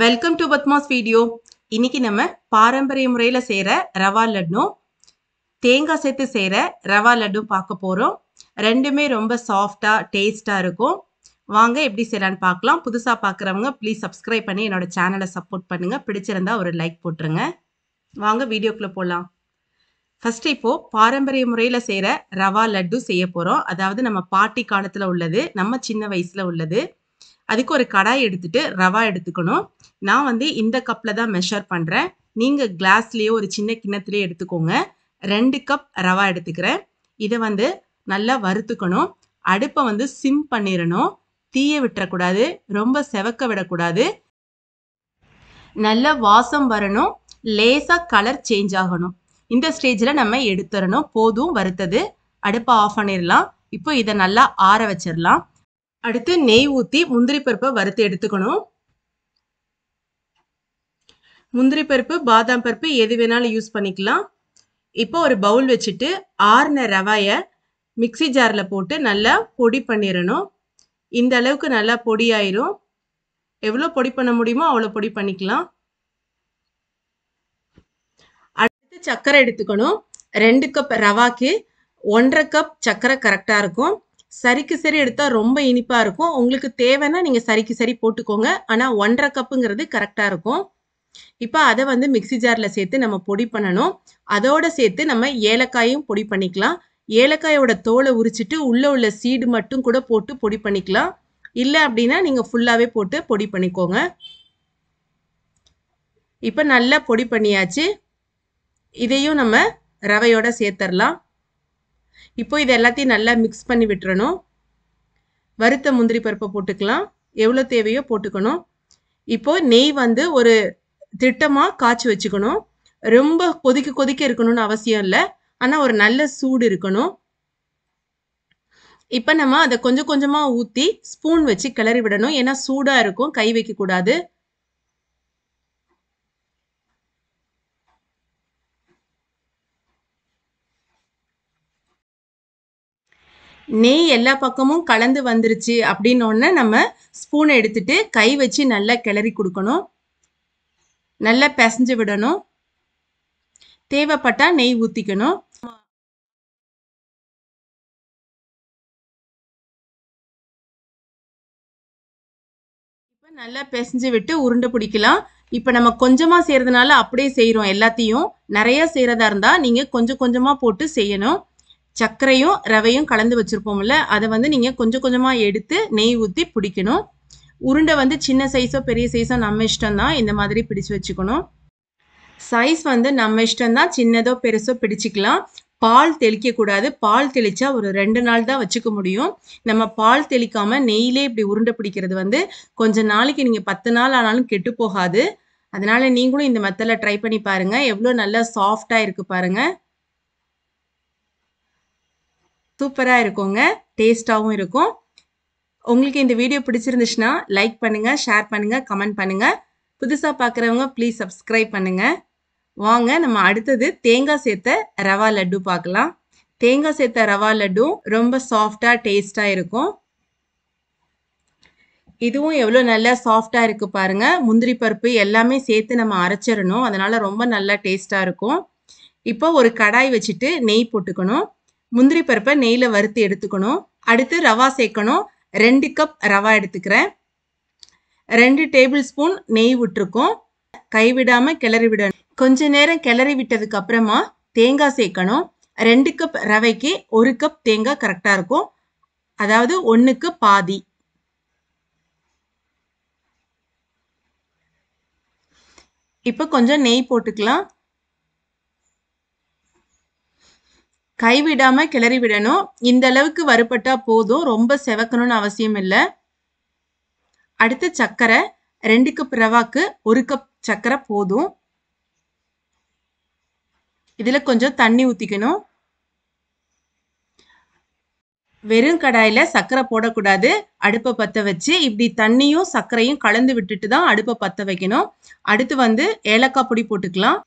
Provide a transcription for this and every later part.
welcome to Padma's video இன்னைக்கு நம்ம பாரம்பரிய முறையில் செய்கிற ரவா லட்டும் தேங்காய் சேர்த்து செய்கிற ரவா லட்டும் பார்க்க போகிறோம் ரெண்டுமே ரொம்ப சாஃப்டாக டேஸ்ட்டாக இருக்கும் வாங்க எப்படி செய்யலான்னு பார்க்கலாம் புதுசாக பார்க்குறவங்க ப்ளீஸ் சப்ஸ்கிரைப் பண்ணி என்னோட சேனலை சப்போர்ட் பண்ணுங்கள் பிடிச்சிருந்தா ஒரு லைக் போட்டுருங்க வாங்க வீடியோக்குள்ளே போகலாம் ஃபஸ்ட்டு இப்போது பாரம்பரிய முறையில் செய்கிற ரவா லட்டு செய்ய போகிறோம் அதாவது நம்ம பாட்டி காலத்தில் உள்ளது நம்ம சின்ன வயசில் உள்ளது அதுக்கு ஒரு கடாய் எடுத்துட்டு ரவா எடுத்துக்கணும் நான் வந்து இந்த கப்பில் தான் மெஷர் பண்ணுறேன் நீங்கள் கிளாஸ்லேயோ ஒரு சின்ன கிண்ணத்துலேயே எடுத்துக்கோங்க ரெண்டு கப் ரவா எடுத்துக்கிறேன் இதை வந்து நல்லா வறுத்துக்கணும் அடுப்பை வந்து சிம் பண்ணிடணும் தீய விட்டுறக்கூடாது ரொம்ப செவக்க விடக்கூடாது நல்ல வாசம் வரணும் லேசாக கலர் சேஞ்ச் ஆகணும் இந்த ஸ்டேஜில் நம்ம எடுத்துடணும் போதும் வறுத்தது அடுப்பை ஆஃப் பண்ணிடலாம் இப்போ இதை நல்லா ஆற வச்சிடலாம் அடுத்து நெய் ஊற்றி முந்திரி பருப்பை வறுத்து எடுத்துக்கணும் முந்திரி பருப்பு பாதாம் பருப்பு எது வேணாலும் யூஸ் பண்ணிக்கலாம் இப்போ ஒரு பவுல் வச்சுட்டு ஆறுன ரவாயை மிக்சி ஜாரில் போட்டு நல்லா பொடி பண்ணிடணும் இந்த அளவுக்கு நல்லா பொடி ஆயிரும் எவ்வளோ பொடி பண்ண முடியுமோ அவ்வளோ பொடி பண்ணிக்கலாம் அடுத்து சர்க்கரை எடுத்துக்கணும் ரெண்டு கப் ரவாக்கு ஒன்றரை கப் சர்க்கரை கரெக்டாக இருக்கும் சரிக்கு சரி எடுத்தால் ரொம்ப இனிப்பாக இருக்கும் உங்களுக்கு தேவைன்னா நீங்கள் சரிக்கு சரி போட்டுக்கோங்க ஆனால் ஒன்றரை கப்புங்கிறது கரெக்டாக இருக்கும் இப்போ அதை வந்து மிக்சி ஜாரில் சேர்த்து நம்ம பொடி பண்ணணும் அதோட சேர்த்து நம்ம ஏலக்காயும் பொடி பண்ணிக்கலாம் ஏலக்காயோட தோலை உரிச்சிட்டு உள்ளே உள்ள சீடு மட்டும் கூட போட்டு பொடி பண்ணிக்கலாம் இல்லை அப்படின்னா நீங்கள் ஃபுல்லாகவே போட்டு பொடி பண்ணிக்கோங்க இப்போ நல்லா பொடி பண்ணியாச்சு இதையும் நம்ம ரவையோட சேர்த்துடலாம் இப்போ இது எல்லாத்தையும் நல்லா மிக்ஸ் பண்ணி விட்டுறணும் வறுத்த முந்திரி பருப்பை போட்டுக்கலாம் எவ்வளோ தேவையோ போட்டுக்கணும் இப்போ நெய் வந்து ஒரு திட்டமாக காய்ச்சி வச்சுக்கணும் ரொம்ப கொதிக்க கொதிக்க இருக்கணும்னு அவசியம் இல்லை ஆனால் ஒரு நல்ல சூடு இருக்கணும் இப்போ நம்ம அதை கொஞ்சம் கொஞ்சமாக ஊற்றி ஸ்பூன் வச்சு கிளறி விடணும் ஏன்னா சூடாக இருக்கும் கை வைக்கக்கூடாது நெய் எல்லா பக்கமும் கலந்து வந்துருச்சு அப்படின்னோடனே நம்ம ஸ்பூன் எடுத்துட்டு கை வச்சு நல்லா கிளறி கொடுக்கணும் நல்லா பிசைஞ்சு விடணும் தேவைப்பட்டா நெய் ஊற்றிக்கணும் நல்லா பிசைஞ்சு விட்டு உருண்டை பிடிக்கலாம் இப்போ நம்ம கொஞ்சமாக செய்கிறதுனால அப்படியே செய்கிறோம் எல்லாத்தையும் நிறையா செய்கிறதா இருந்தால் நீங்கள் கொஞ்சம் கொஞ்சமாக போட்டு செய்யணும் சர்க்கரையும் ரவையும் கலந்து வச்சுருப்போம்ல அதை வந்து நீங்கள் கொஞ்சம் கொஞ்சமாக எடுத்து நெய் ஊற்றி பிடிக்கணும் உருண்டை வந்து சின்ன சைஸோ பெரிய சைஸோ நம்ம இஷ்டம்தான் இந்த மாதிரி பிடிச்சு வச்சுக்கணும் சைஸ் வந்து நம்ம இஷ்டம்தான் சின்னதோ பெருசோ பிடிச்சிக்கலாம் பால் தெளிக்கக்கூடாது பால் தெளித்தா ஒரு ரெண்டு நாள் தான் வச்சுக்க முடியும் நம்ம பால் தெளிக்காமல் நெய்யிலே இப்படி உருண்டை பிடிக்கிறது வந்து கொஞ்சம் நாளைக்கு நீங்கள் பத்து நாள் ஆனாலும் கெட்டு போகாது அதனால் நீங்களும் இந்த மெத்தடில் ட்ரை பண்ணி பாருங்கள் எவ்வளோ நல்லா சாஃப்டாக இருக்குது பாருங்கள் சூப்பராக இருக்குங்க டேஸ்ட்டாகவும் இருக்கும் உங்களுக்கு இந்த வீடியோ பிடிச்சிருந்துச்சுன்னா லைக் பண்ணுங்கள் ஷேர் பண்ணுங்கள் கமெண்ட் பண்ணுங்கள் புதுசாக பார்க்குறவங்க ப்ளீஸ் சப்ஸ்கிரைப் பண்ணுங்கள் வாங்க நம்ம அடுத்தது தேங்காய் சேர்த்த ரவா லட்டு பார்க்கலாம் தேங்காய் சேர்த்த ரவா லட்டும் ரொம்ப சாஃப்டாக டேஸ்ட்டாக இருக்கும் இதுவும் எவ்வளோ நல்லா சாஃப்டாக இருக்குது பாருங்கள் முந்திரி பருப்பு எல்லாமே சேர்த்து நம்ம அரைச்சிடணும் அதனால் ரொம்ப நல்லா டேஸ்ட்டாக இருக்கும் இப்போ ஒரு கடாய் வச்சுட்டு நெய் போட்டுக்கணும் முந்திரி பருப்பை நெய்யில் வறுத்து எடுத்துக்கணும் அடுத்து ரவா சேர்க்கணும் ரெண்டு கப் ரவா எடுத்துக்கிறேன் ரெண்டு டேபிள் ஸ்பூன் நெய் விட்டுருக்கோம் கைவிடாமல் கிளறி விடணும் கொஞ்ச நேரம் கிளறி விட்டதுக்கு அப்புறமா தேங்காய் சேர்க்கணும் ரெண்டு கப் ரவைக்கு ஒரு கப் தேங்காய் கரெக்டாக இருக்கும் அதாவது ஒன்றுக்கு பாதி இப்போ கொஞ்சம் நெய் போட்டுக்கலாம் கைவிடாம கிளறி விடணும் இந்த அளவுக்கு வறுபட்டால் போதும் ரொம்ப செவக்கணும்னு அவசியம் இல்லை அடுத்து சக்கரை ரெண்டு கப் ரவாக்கு ஒரு கப் சக்கரை போதும் இதில் கொஞ்சம் தண்ணி ஊற்றிக்கணும் வெறும் கடாயில் சர்க்கரை போடக்கூடாது அடுப்பை பற்ற வச்சு இப்படி தண்ணியும் சர்க்கரையும் கலந்து விட்டுட்டு தான் அடுப்பை பற்ற வைக்கணும் அடுத்து வந்து ஏலக்காய் பொடி போட்டுக்கலாம்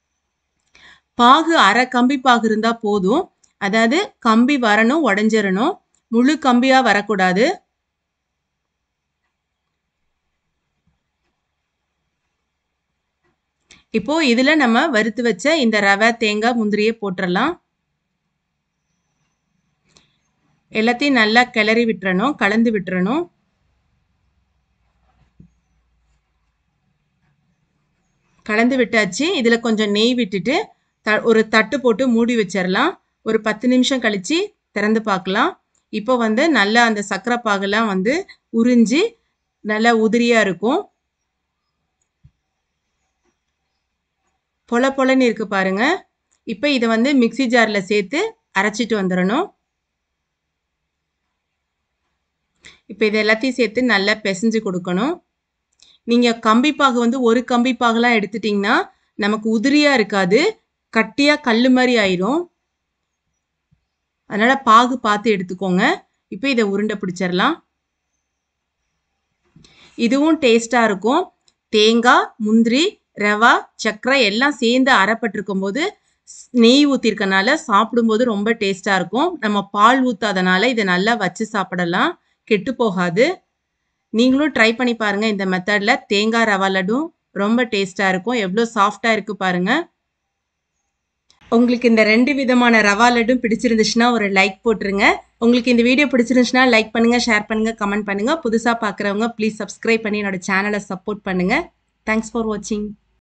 பாகு அரை கம்பி பாகு இருந்தால் போதும் அதாவது கம்பி வரணும் உடஞ்சிடணும் முழு கம்பியாக வரக்கூடாது இப்போ இதில் நம்ம வறுத்து வச்ச இந்த ரவை தேங்காய் முந்திரியை போட்டுடலாம் எல்லாத்தையும் நல்லா கிளறி விட்டுறணும் கலந்து விட்டுறணும் கலந்து விட்டாச்சு இதில் கொஞ்சம் நெய் விட்டுட்டு த ஒரு தட்டு போட்டு மூடி வச்சிடலாம் ஒரு பத்து நிமிஷம் கழித்து திறந்து பார்க்கலாம் இப்போ வந்து நல்லா அந்த சர்க்கரை பாகெல்லாம் வந்து உறிஞ்சி நல்லா உதிரியாக இருக்கும் பொல பொலன்னு இருக்குது பாருங்க இப்போ இதை வந்து மிக்சி ஜாரில் சேர்த்து அரைச்சிட்டு வந்துடணும் இப்போ இது எல்லாத்தையும் சேர்த்து நல்லா பிசைஞ்சு கொடுக்கணும் நீங்கள் கம்பிப்பாகு வந்து ஒரு கம்பிப்பாகலாம் எடுத்துட்டிங்கன்னா நமக்கு உதிரியாக இருக்காது கட்டியாக கல் மாதிரி ஆயிரும் அதனால் பாகு பார்த்து எடுத்துக்கோங்க இப்போ இதை உருண்டை பிடிச்சிடலாம் இதுவும் டேஸ்ட்டாக இருக்கும் தேங்காய் முந்திரி ரவா சக்கரை எல்லாம் சேர்ந்து அறப்பட்டிருக்கும் போது நெய் ஊற்றிருக்கனால சாப்பிடும்போது ரொம்ப டேஸ்ட்டாக இருக்கும் நம்ம பால் ஊற்றாதனால இதை நல்லா வச்சு சாப்பிடலாம் கெட்டு போகாது நீங்களும் ட்ரை பண்ணி பாருங்கள் இந்த மெத்தடில் தேங்காய் ரவா லடும் ரொம்ப டேஸ்ட்டாக இருக்கும் எவ்வளோ சாஃப்டாக இருக்குது பாருங்கள் உங்களுக்கு இந்த ரெண்டு விதமான ரவா லட்டும் பிடிச்சிருந்துச்சுன்னா ஒரு லைக் போட்டுருங்க உங்களுக்கு இந்த வீடியோ பிடிச்சிருந்துச்சுன்னா லைக் பண்ணுங்கள் ஷேர் பண்ணுங்கள் கமெண்ட் பண்ணுங்கள் புதுசாக பார்க்குறவங்க ப்ளீஸ் சப்ஸ்கிரைப் பண்ணி என்னோட சேனலை சப்போர்ட் பண்ணுங்கள் தேங்க்ஸ் ஃபார் வாட்சிங்